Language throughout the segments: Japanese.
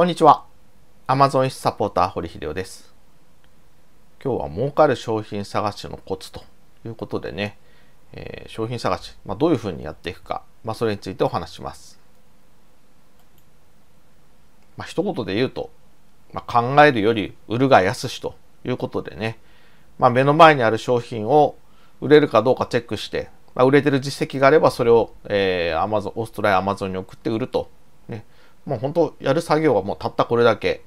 こんにちは。アマゾンサポーター堀秀夫です。今日は儲かる商品探しのコツということでね、えー、商品探し、まあ、どういうふうにやっていくか、まあ、それについてお話します。まあ、一言で言うと、まあ、考えるより売るが安しということでね、まあ、目の前にある商品を売れるかどうかチェックして、まあ、売れてる実績があればそれを、えー、Amazon、オーストラリア、Amazon に送って売ると。ね、もう本当やる作業はもうたったこれだけ、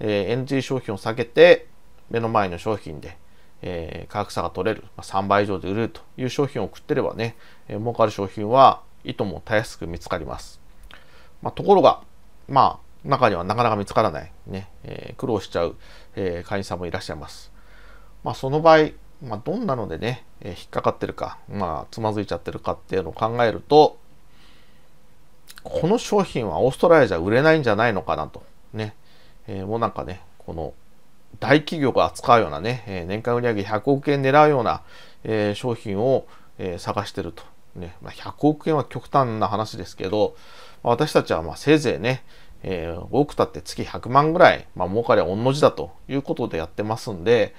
えー、NG 商品を下げて目の前の商品で、えー、価格差が取れる、まあ、3倍以上で売れるという商品を送ってればね、えー、儲かる商品はいともたやすく見つかります、まあ、ところがまあ中にはなかなか見つからないね、えー、苦労しちゃう、えー、会員さんもいらっしゃいます、まあ、その場合、まあ、どんなのでね、えー、引っかかってるか、まあ、つまずいちゃってるかっていうのを考えるとこの商品はオーストラリアじゃ売れないんじゃないのかなと。ね。えー、もうなんかね、この大企業が扱うようなね、えー、年間売上100億円狙うような、えー、商品を、え探してると。ねまあ、100億円は極端な話ですけど、まあ、私たちはまあせいぜいね、え多くたって月100万ぐらい、まあ、儲かりは御の字だということでやってますんで、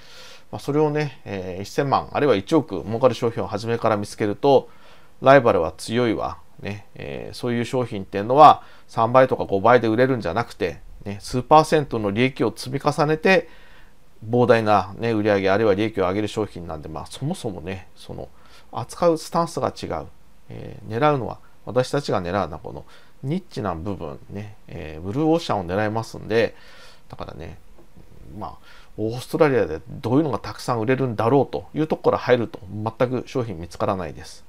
まあ、それをね、え1000万、あるいは1億儲かる商品を初めから見つけると、ライバルは強いわ、ねえー、そういう商品っていうのは3倍とか5倍で売れるんじゃなくて、ね、数パーセントの利益を積み重ねて膨大な、ね、売上あるいは利益を上げる商品なんで、まあ、そもそもねその扱うスタンスが違う、えー、狙うのは私たちが狙うのはこのニッチな部分ね、えー、ブルーオーシャンを狙いますんでだからねまあオーストラリアでどういうのがたくさん売れるんだろうというところから入ると全く商品見つからないです。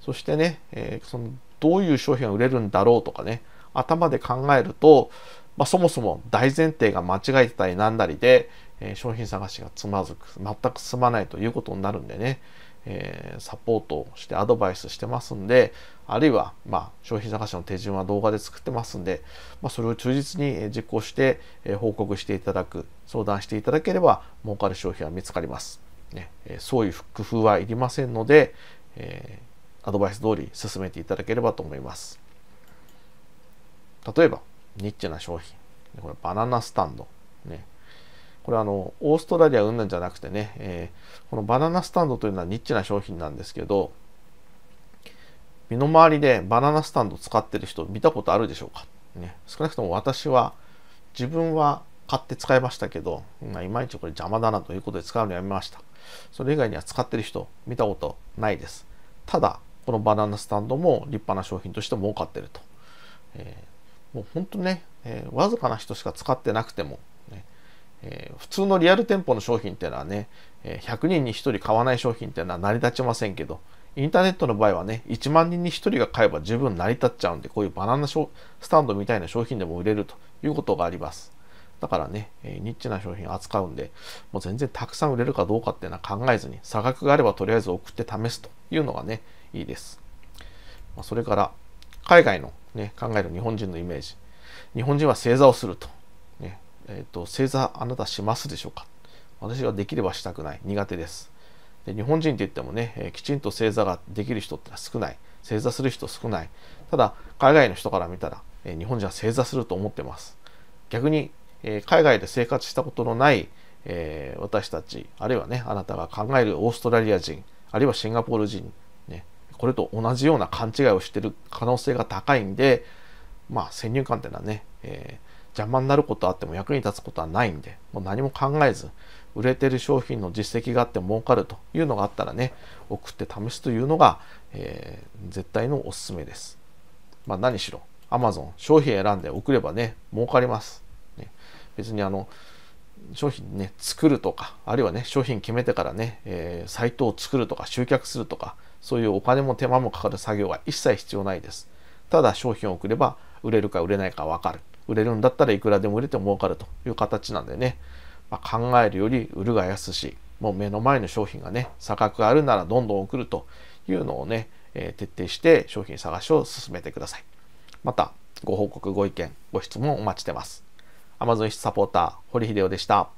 そしてね、えー、そのどういう商品が売れるんだろうとかね頭で考えると、まあ、そもそも大前提が間違えてたりなんだりで、えー、商品探しがつまずく全く進まないということになるんでね、えー、サポートをしてアドバイスしてますんであるいは、ま商品探しの手順は動画で作ってますんで、まあ、それを忠実に実行して、え報告していただく相談していただければ儲かる商品は見つかります、ねえそういう工夫はいりませんので、えーアドバイス通り進めていただければと思います。例えば、ニッチな商品。これバナナスタンド。ね、これあの、オーストラリアうんなんじゃなくてね、えー、このバナナスタンドというのはニッチな商品なんですけど、身の回りでバナナスタンド使ってる人見たことあるでしょうか、ね、少なくとも私は、自分は買って使いましたけど、まあ、いまいちこれ邪魔だなということで使うのやめました。それ以外には使ってる人見たことないです。ただ、このバナナスタンドも立派な商品として儲かってると。えー、もう本当ね、えー、わずかな人しか使ってなくても、ね、えー、普通のリアル店舗の商品っていうのはね、え100人に1人買わない商品っていうのは成り立ちませんけど、インターネットの場合はね、1万人に1人が買えば十分成り立っちゃうんで、こういうバナナスタンドみたいな商品でも売れるということがあります。だからね、えニッチな商品扱うんで、もう全然たくさん売れるかどうかっていうのは考えずに、差額があればとりあえず送って試すというのがね、いいです。まそれから、海外の、ね、考える日本人のイメージ。日本人は正座をすると。ねえーと、正座あなたしますでしょうか私はできればしたくない。苦手です。で日本人って言ってもね、えー、きちんと正座ができる人ってのは少ない。正座する人少ない。ただ、海外の人から見たら、えー、日本人は正座すると思ってます。逆に、えー、海外で生活したことのない、え私たち、あるいはね、あなたが考えるオーストラリア人、あるいはシンガポール人これと同じような勘違いをしてる可能性が高いんで、まあ、先入観っていうのはね、えー、邪魔になることあっても役に立つことはないんで、もう何も考えず、売れてる商品の実績があって儲かるというのがあったらね、送って試すというのが、えー、絶対のおすすめです。まあ、何しろ、Amazon、商品選んで送ればね、儲かります。ね、別にあの、商品ね、作るとか、あるいはね、商品決めてからね、えー、サイトを作るとか、集客するとか、そういうお金も手間もかかる作業は一切必要ないです。ただ商品を送れば、売れるか売れないか分かる。売れるんだったらいくらでも売れて儲かるという形なんでね、まあ、考えるより売るが安し、もう目の前の商品がね、差額があるならどんどん送るというのをね、えー、徹底して商品探しを進めてください。また、ご報告、ご意見、ご質問お待ちしてます。Amazon サポーター、堀秀夫でした。